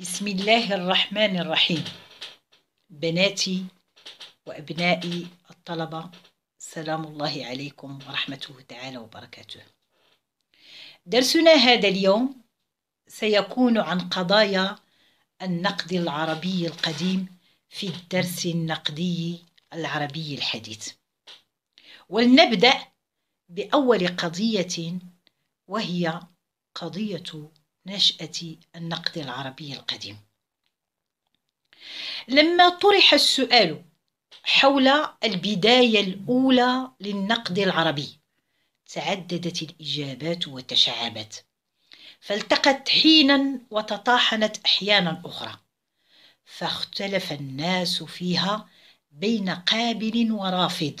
بسم الله الرحمن الرحيم بناتي وأبنائي الطلبة سلام الله عليكم ورحمته تعالى وبركاته درسنا هذا اليوم سيكون عن قضايا النقد العربي القديم في الدرس النقدي العربي الحديث ولنبدأ بأول قضية وهي قضية نشأة النقد العربي القديم لما طرح السؤال حول البداية الأولى للنقد العربي تعددت الإجابات وتشعبت فالتقت حينا وتطاحنت أحيانا أخرى فاختلف الناس فيها بين قابل ورافض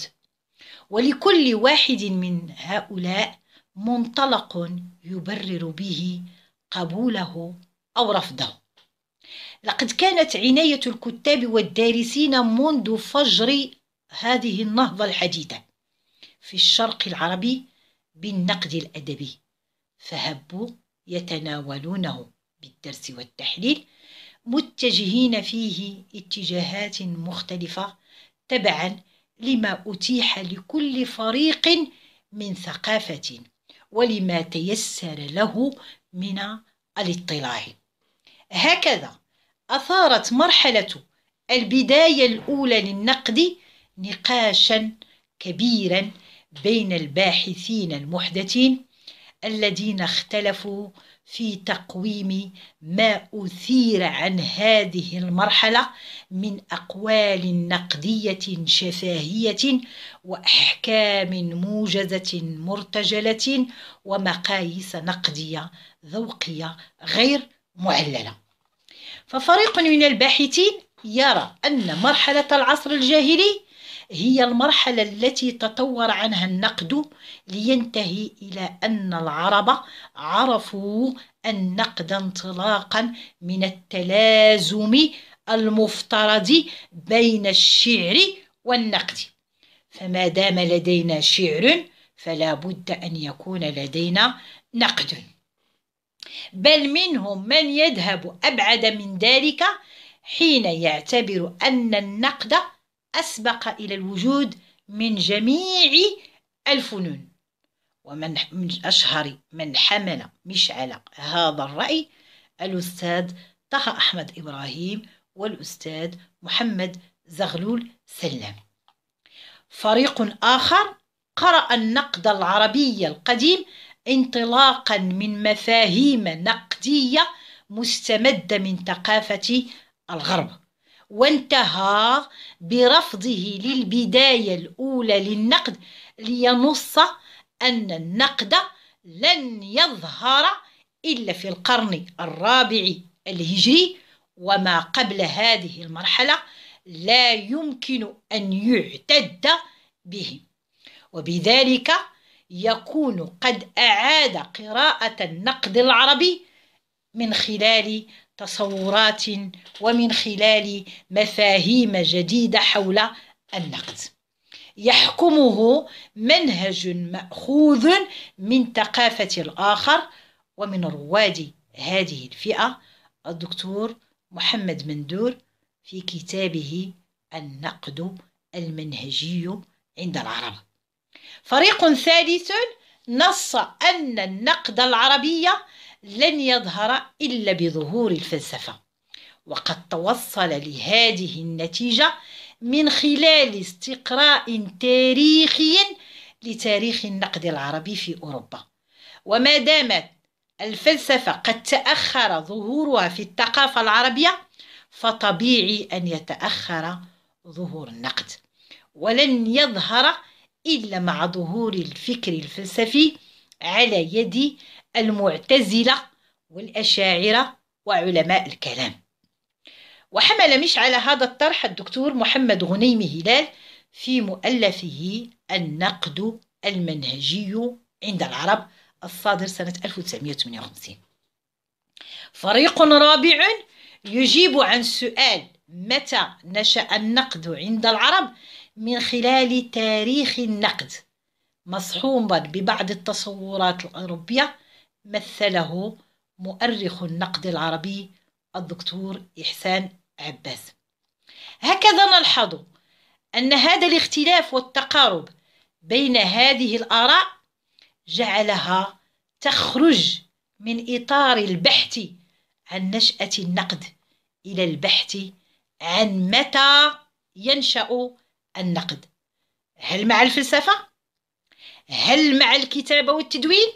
ولكل واحد من هؤلاء منطلق يبرر به قبوله أو رفضه لقد كانت عناية الكتاب والدارسين منذ فجر هذه النهضة الحديثة في الشرق العربي بالنقد الأدبي فهبوا يتناولونه بالدرس والتحليل متجهين فيه اتجاهات مختلفة تبعا لما أتيح لكل فريق من ثقافة ولما تيسر له من الاطلاع هكذا أثارت مرحلة البداية الأولى للنقد نقاشا كبيرا بين الباحثين المحدثين الذين اختلفوا في تقويم ما أثير عن هذه المرحلة من أقوال نقدية شفاهية وأحكام موجزة مرتجلة ومقاييس نقدية ذوقية غير معللة ففريق من الباحثين يرى أن مرحلة العصر الجاهلي هي المرحلة التي تطور عنها النقد لينتهي إلى أن العرب عرفوا النقد انطلاقا من التلازم المفترض بين الشعر والنقد فما دام لدينا شعر فلا بد أن يكون لدينا نقد بل منهم من يذهب أبعد من ذلك حين يعتبر أن النقد أسبق إلى الوجود من جميع الفنون ومن من أشهر من حمل مشعل هذا الرأي الأستاذ طه أحمد إبراهيم والأستاذ محمد زغلول سلام فريق آخر قرأ النقد العربي القديم انطلاقا من مفاهيم نقدية مستمدة من ثقافة الغرب وانتهى برفضه للبداية الأولى للنقد لينص أن النقد لن يظهر إلا في القرن الرابع الهجري وما قبل هذه المرحلة لا يمكن أن يعتد به وبذلك يكون قد أعاد قراءة النقد العربي من خلال تصورات ومن خلال مفاهيم جديدة حول النقد يحكمه منهج مأخوذ من ثقافة الآخر ومن رواد هذه الفئة الدكتور محمد مندور في كتابه النقد المنهجي عند العرب فريق ثالث نص أن النقد العربي لن يظهر إلا بظهور الفلسفة وقد توصل لهذه النتيجة من خلال استقراء تاريخي لتاريخ النقد العربي في أوروبا وما دامت الفلسفة قد تأخر ظهورها في الثقافة العربية فطبيعي أن يتأخر ظهور النقد ولن يظهر إلا مع ظهور الفكر الفلسفي على يد المعتزلة والأشاعرة وعلماء الكلام وحمل على هذا الطرح الدكتور محمد غنيم هلال في مؤلفه النقد المنهجي عند العرب الصادر سنة 1958 فريق رابع يجيب عن سؤال متى نشأ النقد عند العرب من خلال تاريخ النقد مصحوبا ببعض التصورات الأوروبية مثله مؤرخ النقد العربي الدكتور إحسان عباس هكذا نلحظ أن هذا الاختلاف والتقارب بين هذه الآراء جعلها تخرج من إطار البحث عن نشأة النقد إلى البحث عن متى ينشأ النقد هل مع الفلسفة؟ هل مع الكتابة والتدوين؟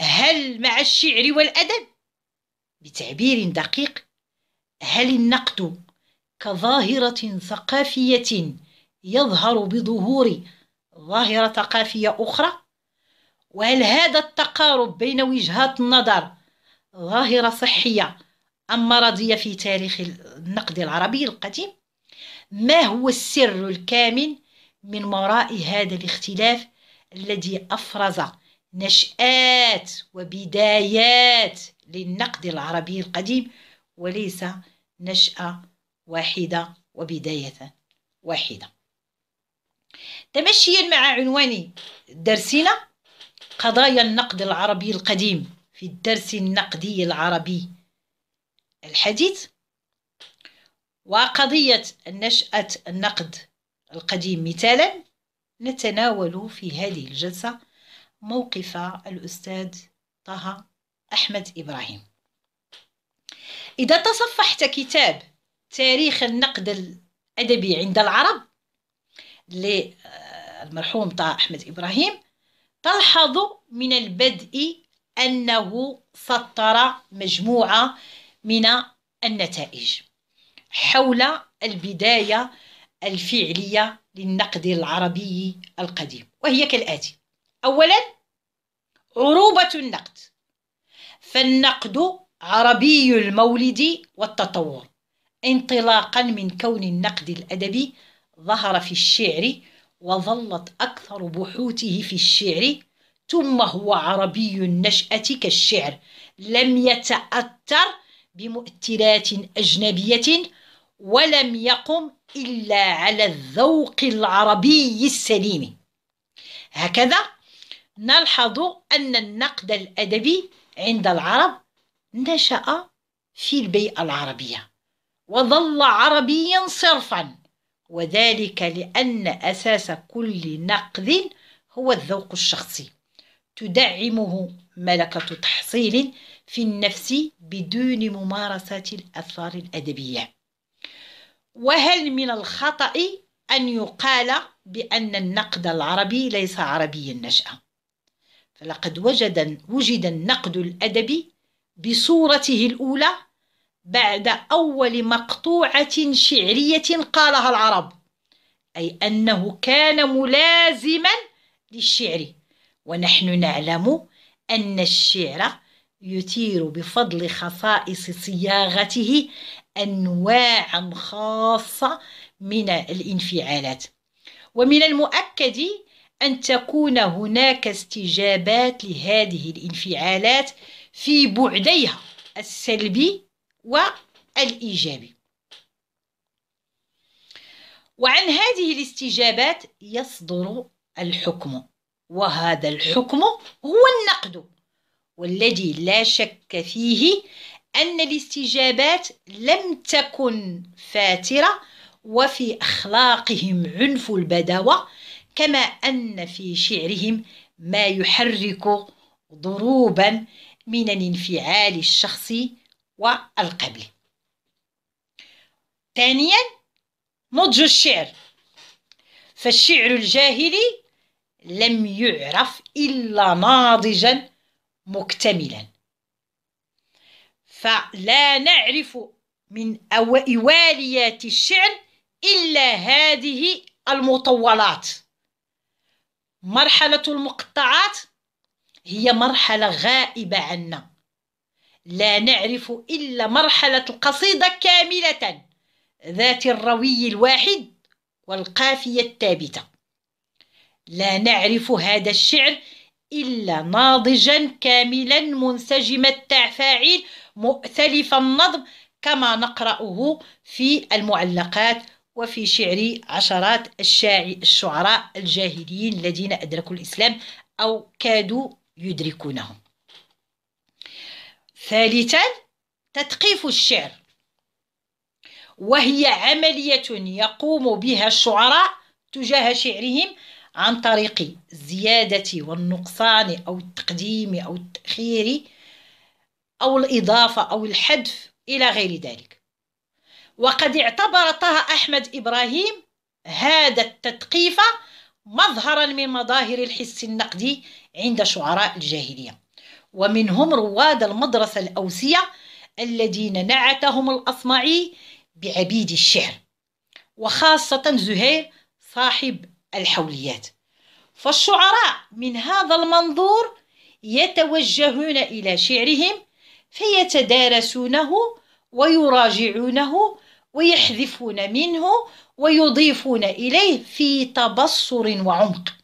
هل مع الشعر والأدب بتعبير دقيق هل النقد كظاهرة ثقافية يظهر بظهور ظاهرة ثقافية أخرى وهل هذا التقارب بين وجهات النظر ظاهرة صحية أم مرضية في تاريخ النقد العربي القديم ما هو السر الكامن من وراء هذا الاختلاف الذي أفرز نشآت وبدايات للنقد العربي القديم وليس نشأة واحدة وبداية واحدة تمشيا مع عنوان درسنا قضايا النقد العربي القديم في الدرس النقدي العربي الحديث وقضية نشأة النقد القديم مثالا نتناول في هذه الجلسة موقف الأستاذ طه أحمد إبراهيم إذا تصفحت كتاب تاريخ النقد الأدبي عند العرب للمرحوم طه أحمد إبراهيم تلحظ من البدء أنه سطر مجموعة من النتائج حول البداية الفعلية للنقد العربي القديم وهي كالآتي أولا عروبة النقد فالنقد عربي المولد والتطور انطلاقا من كون النقد الأدبي ظهر في الشعر وظلت أكثر بحوثه في الشعر ثم هو عربي النشأة كالشعر لم يتأثر بمؤثرات أجنبية ولم يقم إلا على الذوق العربي السليم هكذا نلحظ أن النقد الأدبي عند العرب نشأ في البيئة العربية وظل عربيا صرفا وذلك لأن أساس كل نقد هو الذوق الشخصي تدعمه ملكة تحصيل في النفس بدون ممارسة الآثار الأدبية وهل من الخطأ أن يقال بأن النقد العربي ليس عربي النشأة لقد وجد وجد النقد الأدبي بصورته الأولى بعد أول مقطوعة شعرية قالها العرب أي أنه كان ملازما للشعر ونحن نعلم أن الشعر يثير بفضل خصائص صياغته أنواعا خاصة من الانفعالات ومن المؤكد أن تكون هناك استجابات لهذه الانفعالات في بعديها السلبي والإيجابي وعن هذه الاستجابات يصدر الحكم وهذا الحكم هو النقد والذي لا شك فيه أن الاستجابات لم تكن فاترة وفي أخلاقهم عنف البدوة كما أن في شعرهم ما يحرك ضروبا من الانفعال الشخصي والقبلي ثانيا نضج الشعر فالشعر الجاهلي لم يعرف إلا ناضجا مكتملا فلا نعرف من أواليات الشعر إلا هذه المطولات مرحلة المقطعات هي مرحلة غائبة عنا لا نعرف إلا مرحلة القصيدة كاملة ذات الروي الواحد والقافية الثابتة لا نعرف هذا الشعر إلا ناضجا كاملا منسجم التفاعيل مؤتلف النظم كما نقرأه في المعلقات وفي شعر عشرات الشعراء الجاهليين الذين أدركوا الإسلام أو كادوا يدركونه ثالثا تثقيف الشعر وهي عملية يقوم بها الشعراء تجاه شعرهم عن طريق الزيادة والنقصان أو التقديم أو التأخير أو الإضافة أو الحذف إلى غير ذلك وقد اعتبر طه أحمد إبراهيم هذا التثقيف مظهرا من مظاهر الحس النقدي عند شعراء الجاهلية ومنهم رواد المدرسة الأوسية الذين نعتهم الأصمعي بعبيد الشعر وخاصة زهير صاحب الحوليات فالشعراء من هذا المنظور يتوجهون إلى شعرهم فيتدارسونه ويراجعونه ويحذفون منه ويضيفون إليه في تبصر وعمق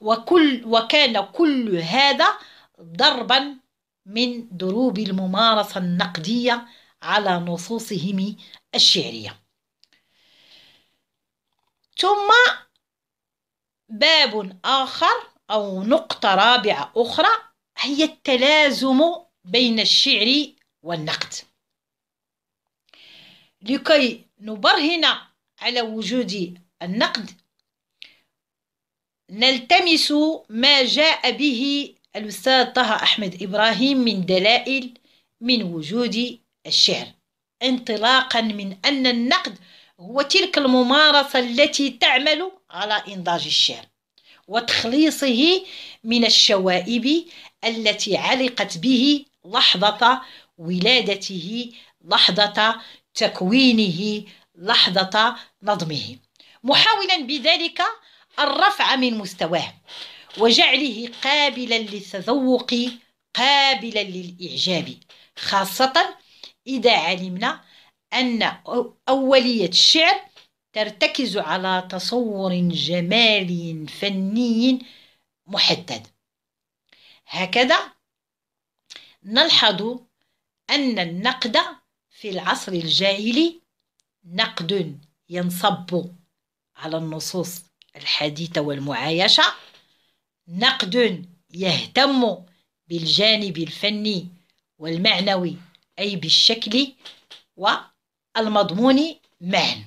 وكل وكان كل هذا ضربا من ضروب الممارسة النقدية على نصوصهم الشعرية ثم باب آخر أو نقطة رابعة أخرى هي التلازم بين الشعر والنقد لكي نبرهن على وجود النقد نلتمس ما جاء به الأستاذ طه أحمد إبراهيم من دلائل من وجود الشعر انطلاقا من أن النقد هو تلك الممارسة التي تعمل على إنضاج الشعر وتخليصه من الشوائب التي علقت به لحظة ولادته لحظة تكوينه لحظة نظمه محاولا بذلك الرفع من مستواه وجعله قابلا للتذوق قابلا للإعجاب خاصة إذا علمنا أن أولية الشعر ترتكز على تصور جمالي فني محدد هكذا نلحظ أن النقد في العصر الجاهلي نقد ينصب على النصوص الحديثة والمعايشة نقد يهتم بالجانب الفني والمعنوي أي بالشكل والمضمون معا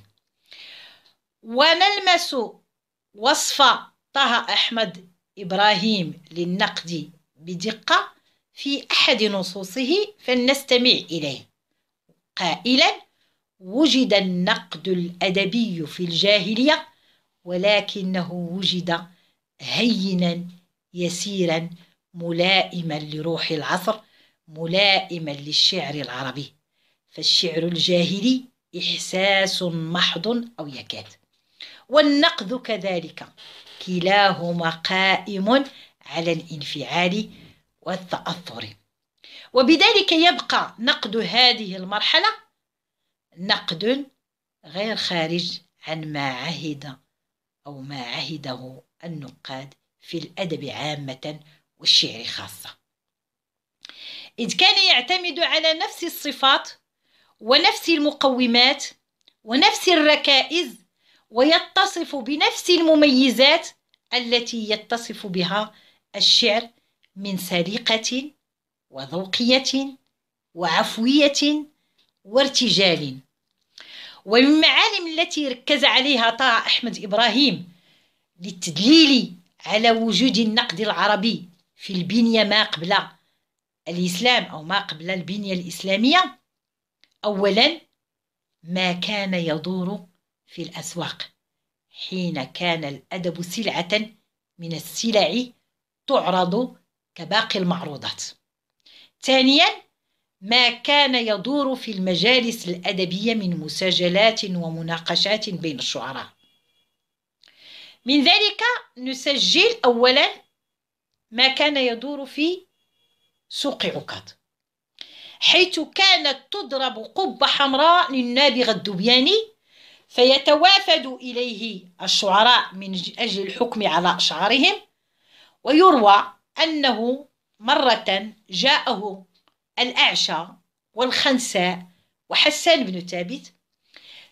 ونلمس وصف طه أحمد إبراهيم للنقد بدقة في أحد نصوصه فلنستمع إليه قائلا وجد النقد الادبي في الجاهليه ولكنه وجد هينا يسيرا ملائما لروح العصر ملائما للشعر العربي فالشعر الجاهلي احساس محض او يكاد والنقد كذلك كلاهما قائم على الانفعال والتاثر وبذلك يبقى نقد هذه المرحلة نقد غير خارج عن ما عهد أو ما عهده النقاد في الأدب عامة والشعر خاصة إذ كان يعتمد على نفس الصفات ونفس المقومات ونفس الركائز ويتصف بنفس المميزات التي يتصف بها الشعر من سرقة وذوقية وعفوية وارتجال ومن المعالم التي ركز عليها طه أحمد إبراهيم للتدليل على وجود النقد العربي في البنية ما قبل الإسلام أو ما قبل البنية الإسلامية أولا ما كان يدور في الأسواق حين كان الأدب سلعة من السلع تعرض كباقي المعروضات ثانيا ما كان يدور في المجالس الأدبية من مساجلات ومناقشات بين الشعراء من ذلك نسجل أولا ما كان يدور في سوق عكاظ حيث كانت تضرب قبة حمراء للنابغ الدبياني فيتوافد إليه الشعراء من أجل الحكم على أشعارهم ويروى أنه مرة جاءه الأعشى والخنساء وحسان بن ثابت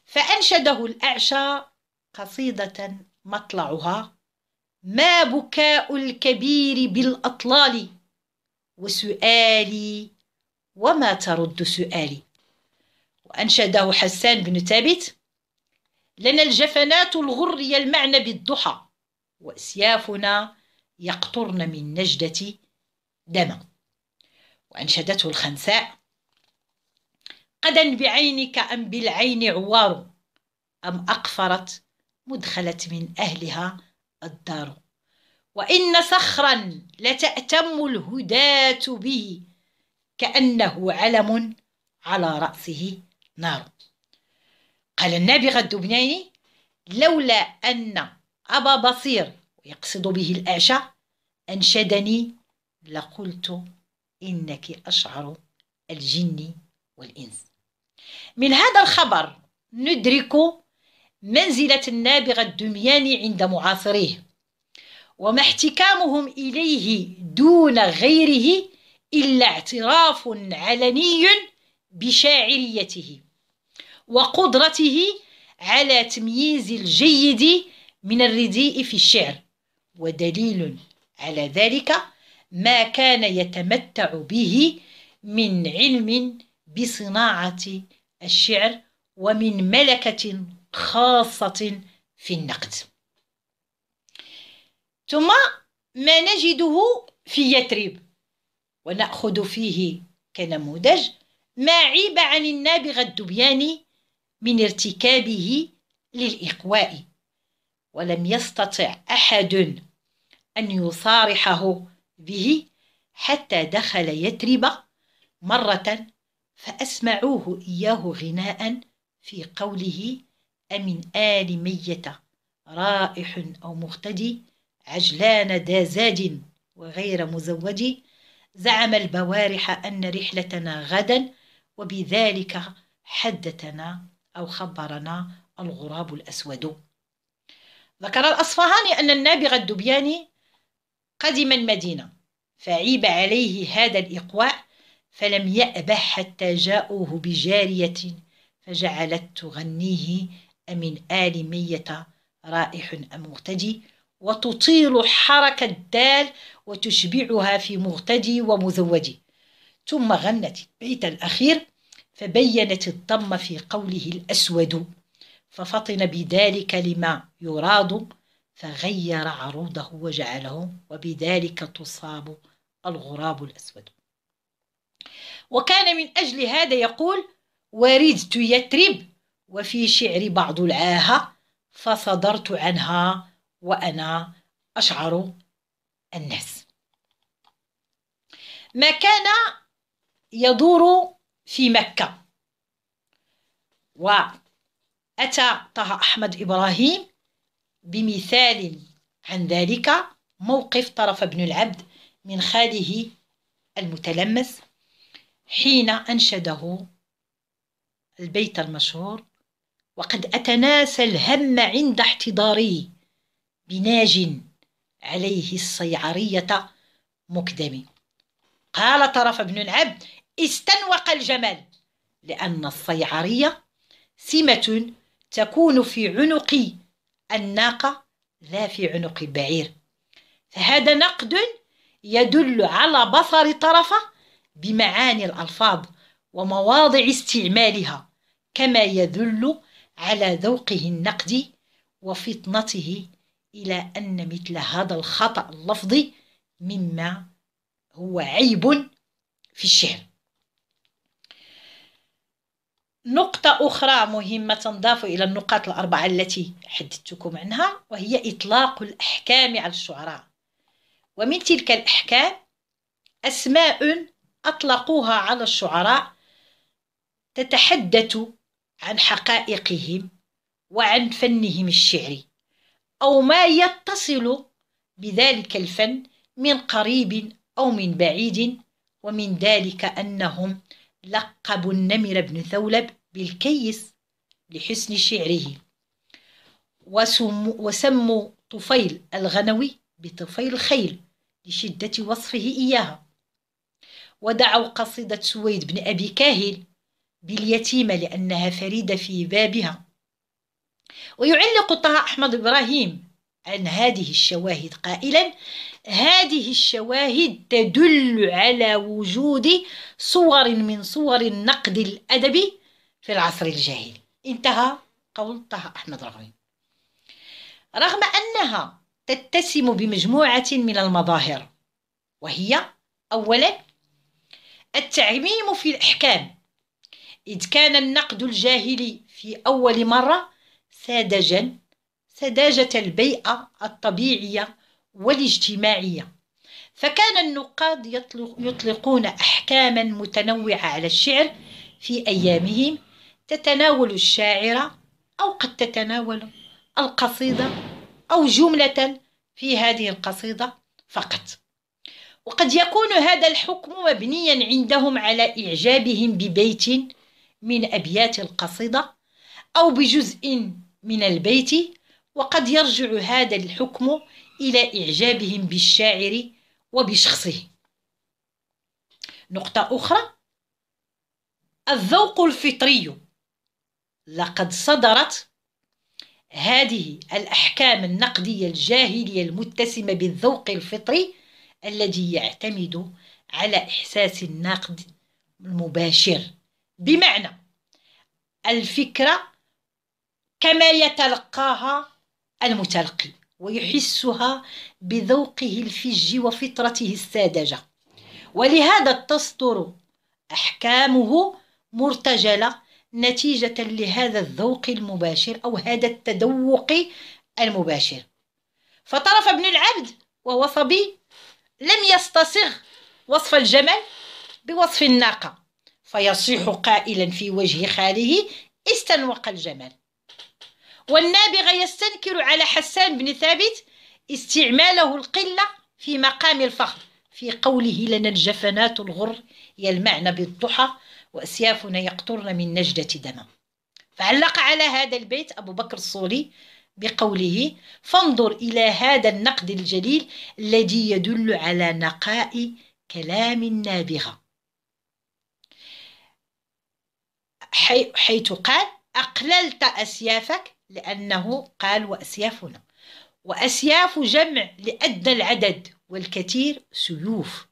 فأنشده الأعشى قصيدة مطلعها ما بكاء الكبير بالأطلال وسؤالي وما ترد سؤالي وأنشده حسان بن ثابت لنا الجفنات الغر المعنى بالضحى وأسيافنا يقطرن من نجدتي دما وأنشدته الخنساء قدا بعينك أم بالعين عوار أم أقفرت مدخلت من أهلها الدار وإن صخرا لتأتم الهداة به كأنه علم على رأسه نار قال النابغة الدبناني لولا أن أبا بصير يقصد به الأعشى أنشدني لقلت إنك أشعر الجن والإنس من هذا الخبر ندرك منزلة النابغة الدمياني عند معاصريه وما احتكامهم إليه دون غيره إلا اعتراف علني بشاعريته وقدرته على تمييز الجيد من الرديء في الشعر ودليل على ذلك ما كان يتمتع به من علم بصناعه الشعر ومن ملكه خاصه في النقد ثم ما نجده في يثرب وناخذ فيه كنموذج ما عيب عن النابغ الدبياني من ارتكابه للاقواء ولم يستطع احد ان يصارحه به حتى دخل يترب مرة فأسمعوه إياه غناء في قوله أمن آل ميتة رائح أو مغتدي عجلان دازاج وغير مزوج زعم البوارح أن رحلتنا غدا وبذلك حدثنا أو خبرنا الغراب الأسود ذكر الأصفهاني أن النابغ الدبياني قدم المدينة فعيب عليه هذا الإقواء فلم يأبه حتى جاءوه بجارية فجعلت تغنيه أمن آل مية رائح أم مغتدي وتطيل حركة الدال وتشبعها في مغتدي ومذودي ثم غنت البيت الأخير فبينت الضم في قوله الأسود ففطن بذلك لما يراد فغير عروضه وجعله وبذلك تصاب الغراب الأسود وكان من أجل هذا يقول وردت يثرب وفي شعري بعض العاهة فصدرت عنها وأنا أشعر الناس ما كان يدور في مكة وأتى طه أحمد إبراهيم بمثال عن ذلك موقف طرف ابن العبد من خاله المتلمس حين أنشده البيت المشهور وقد أتناسى الهم عند احتضاري بناج عليه الصيعرية مكدم قال طرف ابن العبد استنوق الجمل لأن الصيعرية سمة تكون في عنق الناقة لا في عنق البعير فهذا نقد يدل على بصر طرفه بمعاني الألفاظ ومواضع استعمالها كما يدل على ذوقه النقدي وفطنته إلى أن مثل هذا الخطأ اللفظي مما هو عيب في الشعر نقطة أخرى مهمة تنضاف إلى النقاط الأربعة التي حدثتكم عنها وهي إطلاق الأحكام على الشعراء ومن تلك الأحكام أسماء أطلقوها على الشعراء تتحدث عن حقائقهم وعن فنهم الشعري أو ما يتصل بذلك الفن من قريب أو من بعيد ومن ذلك أنهم لقبوا النمر بن ثولب بالكيس لحسن شعره وسموا طفيل الغنوي بطفيل الخيل لشدة وصفه إياها ودعوا قصيدة سويد بن أبي كاهل باليتيمة لأنها فريدة في بابها ويعلق طه أحمد إبراهيم عن هذه الشواهد قائلا هذه الشواهد تدل على وجود صور من صور النقد الأدبي في العصر الجاهلي انتهى قول طه أحمد رغوي رغم أنها تتسم بمجموعة من المظاهر وهي أولا التعميم في الأحكام إذ كان النقد الجاهلي في أول مرة ساذجا سذاجة البيئة الطبيعية والاجتماعية فكان النقاد يطلق يطلقون أحكاما متنوعة على الشعر في أيامهم تتناول الشاعرة أو قد تتناول القصيدة أو جملة في هذه القصيدة فقط وقد يكون هذا الحكم مبنيا عندهم على إعجابهم ببيت من أبيات القصيدة أو بجزء من البيت وقد يرجع هذا الحكم إلى إعجابهم بالشاعر وبشخصه نقطة أخرى الذوق الفطري لقد صدرت هذه الأحكام النقدية الجاهلية المتسمة بالذوق الفطري الذي يعتمد على إحساس النقد المباشر بمعنى الفكرة كما يتلقاها المتلقي ويحسها بذوقه الفج وفطرته الساذجه ولهذا تصدر احكامه مرتجله نتيجه لهذا الذوق المباشر او هذا التذوق المباشر فطرف ابن العبد وهو صبي لم يستصغ وصف الجمل بوصف الناقه فيصيح قائلا في وجه خاله استنوق الجمل والنابغة يستنكر على حسان بن ثابت استعماله القلة في مقام الفخر في قوله لنا الجفنات الغر يلمعن بالضحى وأسيافنا يقطرن من نجدة دما فعلق على هذا البيت أبو بكر الصولي بقوله فانظر إلى هذا النقد الجليل الذي يدل على نقاء كلام النابغة حيث قال أقللت أسيافك لأنه قال وأسيافنا وأسياف جمع لأدنى العدد والكثير سيوف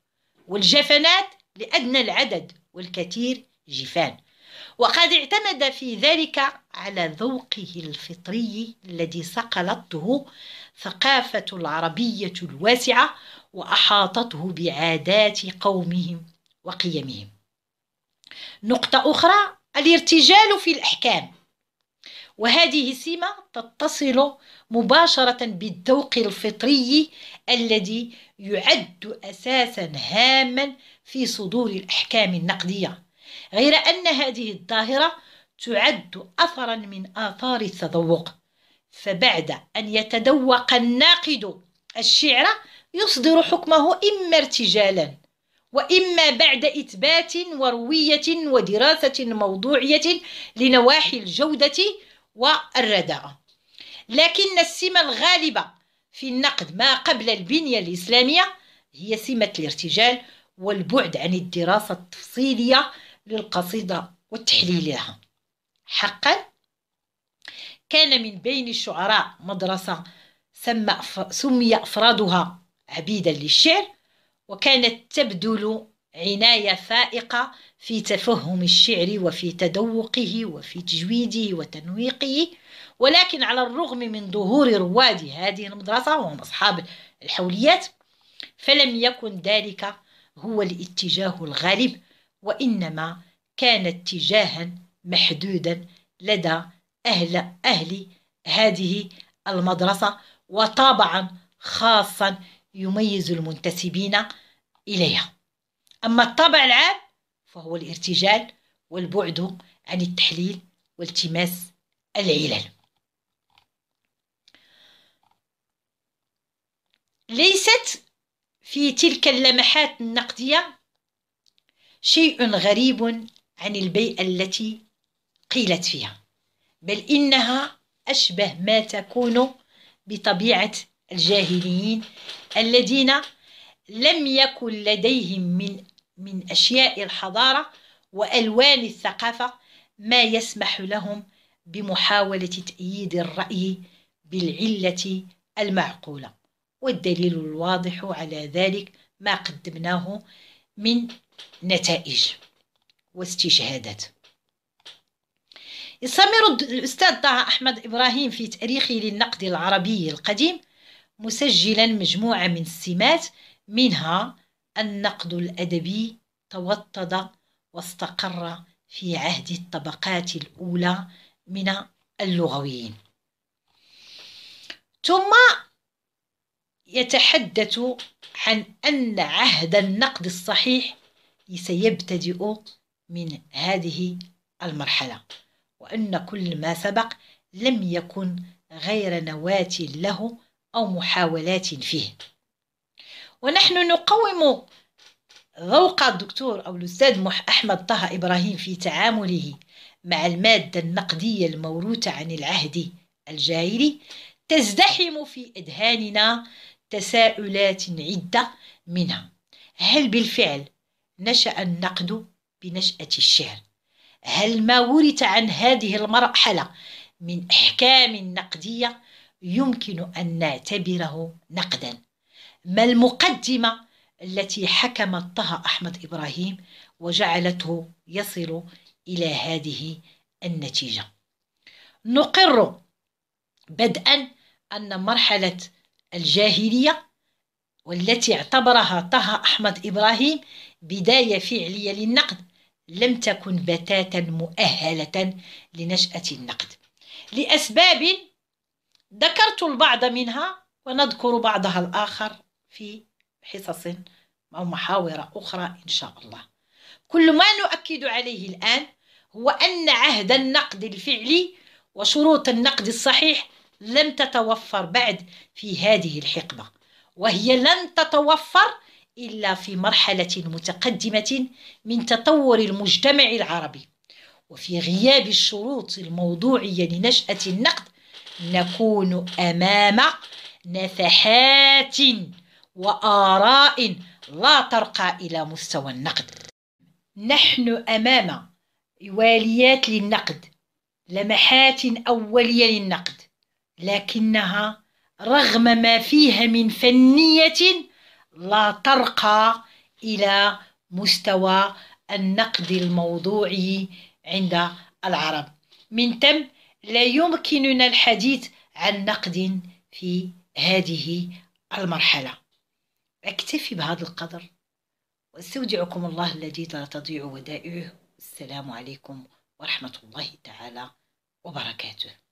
والجفنات لأدنى العدد والكثير جفان وقد اعتمد في ذلك على ذوقه الفطري الذي صقلته ثقافة العربية الواسعة وأحاطته بعادات قومهم وقيمهم نقطة أخرى الارتجال في الأحكام وهذه السمة تتصل مباشرة بالذوق الفطري الذي يعد أساسا هاما في صدور الأحكام النقدية غير أن هذه الظاهرة تعد أثرا من آثار التذوق فبعد أن يتذوق الناقد الشعر يصدر حكمه إما ارتجالا وإما بعد إثبات وروية ودراسة موضوعية لنواحي الجودة والرداءة لكن السمة الغالبة في النقد ما قبل البنية الإسلامية هي سمة الارتجال والبعد عن الدراسة التفصيلية للقصيدة وتحليلها حقا كان من بين الشعراء مدرسة سمى أفرادها عبيدا للشعر وكانت تبذل عناية فائقة في تفهم الشعر وفي تذوقه وفي تجويده وتنويقه ولكن على الرغم من ظهور رواد هذه المدرسة وهم أصحاب الحوليات فلم يكن ذلك هو الاتجاه الغالب وإنما كان اتجاها محدودا لدى أهل أهل هذه المدرسة وطبعا خاصا يميز المنتسبين إليها أما الطابع العام فهو الارتجال والبعد عن التحليل والتماس العلل ليست في تلك اللمحات النقدية شيء غريب عن البيئة التي قيلت فيها بل إنها أشبه ما تكون بطبيعة الجاهليين الذين لم يكن لديهم من من أشياء الحضارة وألوان الثقافة ما يسمح لهم بمحاولة تأييد الرأي بالعلة المعقولة والدليل الواضح على ذلك ما قدمناه من نتائج واستشهادات يستمر الأستاذ طه أحمد إبراهيم في تاريخه للنقد العربي القديم مسجلا مجموعة من السمات منها النقد الأدبي توطد واستقر في عهد الطبقات الأولى من اللغويين ثم يتحدث عن أن عهد النقد الصحيح سيبتدئ من هذه المرحلة وأن كل ما سبق لم يكن غير نواة له أو محاولات فيه ونحن نقوم ذوق الدكتور أو الأستاذ أحمد طه إبراهيم في تعامله مع المادة النقدية الموروثة عن العهد الجاهلي تزدحم في أذهاننا تساؤلات عدة منها هل بالفعل نشأ النقد بنشأة الشعر؟ هل ما ورث عن هذه المرحلة من أحكام نقدية يمكن أن نعتبره نقدا؟ ما المقدمة التي حكمت طه أحمد إبراهيم وجعلته يصل إلى هذه النتيجة نقر بدءا أن مرحلة الجاهلية والتي اعتبرها طه أحمد إبراهيم بداية فعلية للنقد لم تكن بتاتا مؤهلة لنشأة النقد لأسباب ذكرت البعض منها ونذكر بعضها الآخر في حصص أو محاور أخرى إن شاء الله كل ما نؤكد عليه الآن هو أن عهد النقد الفعلي وشروط النقد الصحيح لم تتوفر بعد في هذه الحقبة وهي لن تتوفر إلا في مرحلة متقدمة من تطور المجتمع العربي وفي غياب الشروط الموضوعية لنشأة النقد نكون أمام نفحات وآراء لا ترقى إلى مستوى النقد نحن أمام واليات للنقد لمحات أولية للنقد لكنها رغم ما فيها من فنية لا ترقى إلى مستوى النقد الموضوعي عند العرب من تم لا يمكننا الحديث عن نقد في هذه المرحله أكتفي بهذا القدر واستودعكم الله الذي لا تضيع ودائعه السلام عليكم ورحمة الله تعالى وبركاته